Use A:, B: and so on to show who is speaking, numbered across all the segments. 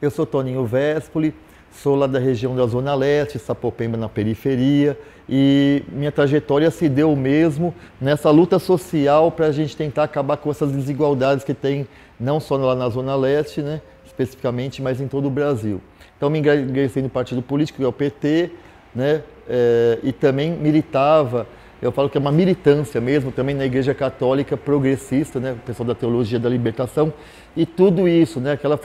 A: Eu sou Toninho Vespoli, sou lá da região da Zona Leste, Sapopemba na periferia, e minha trajetória se deu mesmo nessa luta social para a gente tentar acabar com essas desigualdades que tem não só lá na Zona Leste, né, especificamente, mas em todo o Brasil. Então me ingressei no partido político, que é o PT, né, é, e também militava eu falo que é uma militância mesmo, também na Igreja Católica Progressista, né, o pessoal da Teologia da Libertação, e tudo isso, né, aquela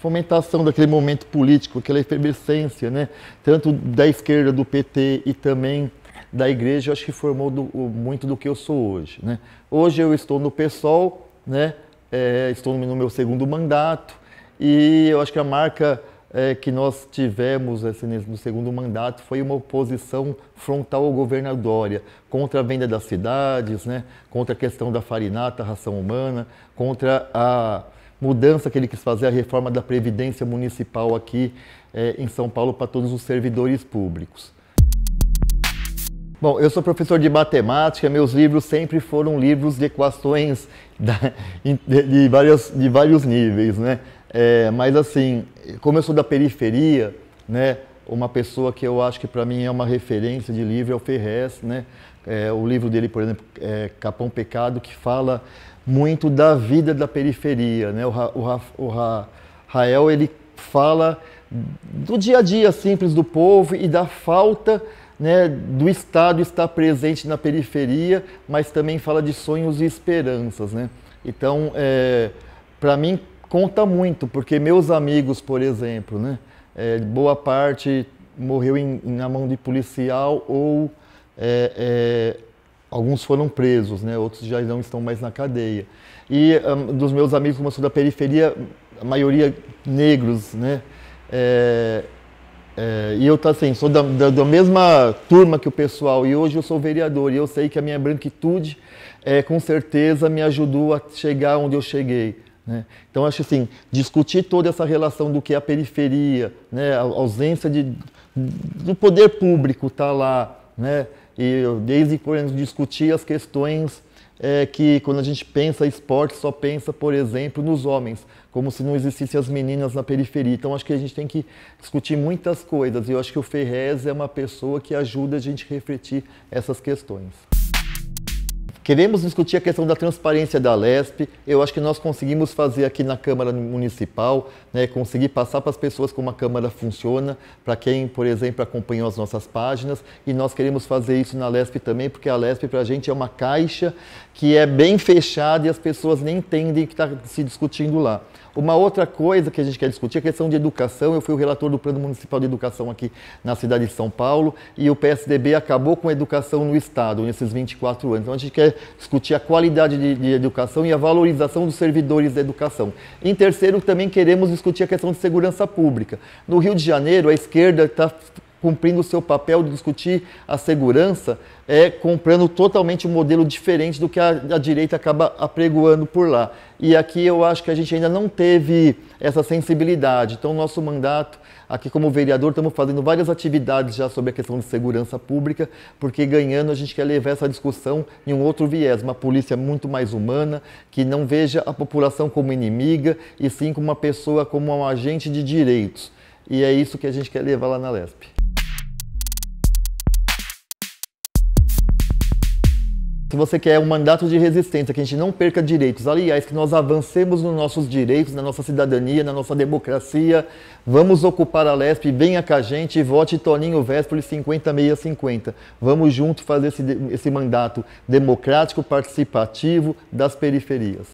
A: fomentação daquele momento político, aquela efervescência, né, tanto da esquerda, do PT e também da Igreja, acho que formou do, muito do que eu sou hoje. Né. Hoje eu estou no PSOL, né, é, estou no meu segundo mandato, e eu acho que a marca é, que nós tivemos assim, no segundo mandato foi uma oposição frontal ao governo Dória, contra a venda das cidades, né, contra a questão da farinata, ração humana, contra a mudança que ele quis fazer, a reforma da Previdência Municipal aqui é, em São Paulo para todos os servidores públicos. Bom, eu sou professor de matemática, meus livros sempre foram livros de equações da, de, de, de vários níveis, né? É, mas assim, como eu sou da periferia, né, uma pessoa que eu acho que para mim é uma referência de livro é o Ferrez, né? É, o livro dele, por exemplo, é Capão Pecado, que fala muito da vida da periferia, né? O, Ra, o, o Rael ele fala do dia a dia simples do povo e da falta né, do Estado estar presente na periferia, mas também fala de sonhos e esperanças, né? Então, é, para mim, conta muito, porque meus amigos, por exemplo, né, é, boa parte morreu em, na mão de policial ou é, é, alguns foram presos, né, outros já não estão mais na cadeia. E um, dos meus amigos, como eu sou da periferia, a maioria negros, né, é, é e eu assim, sou da, da, da, mesma turma que o pessoal e hoje eu sou vereador e eu sei que a minha branquitude é, com certeza me ajudou a chegar onde eu cheguei. Né? Então, acho assim, discutir toda essa relação do que é a periferia, né? a ausência de, do poder público tá lá, né? e desde quando discutir as questões é, que quando a gente pensa esporte só pensa, por exemplo, nos homens, como se não existissem as meninas na periferia. Então acho que a gente tem que discutir muitas coisas e eu acho que o Ferrez é uma pessoa que ajuda a gente a refletir essas questões. Queremos discutir a questão da transparência da LESP. Eu acho que nós conseguimos fazer aqui na Câmara Municipal, né, conseguir passar para as pessoas como a Câmara funciona, para quem, por exemplo, acompanhou as nossas páginas. E nós queremos fazer isso na LESP também, porque a LESP para a gente é uma caixa que é bem fechada e as pessoas nem entendem o que está se discutindo lá. Uma outra coisa que a gente quer discutir é a questão de educação. Eu fui o relator do Plano Municipal de Educação aqui na cidade de São Paulo e o PSDB acabou com a educação no Estado nesses 24 anos. Então a gente quer discutir a qualidade de, de, educação e a valorização dos servidores da educação. Em terceiro, também queremos discutir a questão de segurança pública. No Rio de Janeiro, a esquerda está cumprindo o seu papel de discutir a segurança, é comprando totalmente um modelo diferente do que a, a, direita acaba apregoando por lá. E aqui eu acho que a gente ainda não teve essa sensibilidade. Então, nosso mandato, aqui como vereador, estamos fazendo várias atividades já sobre a questão de segurança pública, porque ganhando a gente quer levar essa discussão em um outro viés, uma polícia muito mais humana, que não veja a população como inimiga, e sim como uma pessoa, como um agente de direitos. E é isso que a gente quer levar lá na Lespe. Se você quer um mandato de resistência, que a gente não perca direitos, aliás, que nós avancemos nos nossos direitos, na nossa cidadania, na nossa democracia, vamos ocupar a Lesp, venha com a gente, vote Toninho Véspoli 50 Vamos junto fazer esse, esse mandato democrático, participativo das periferias.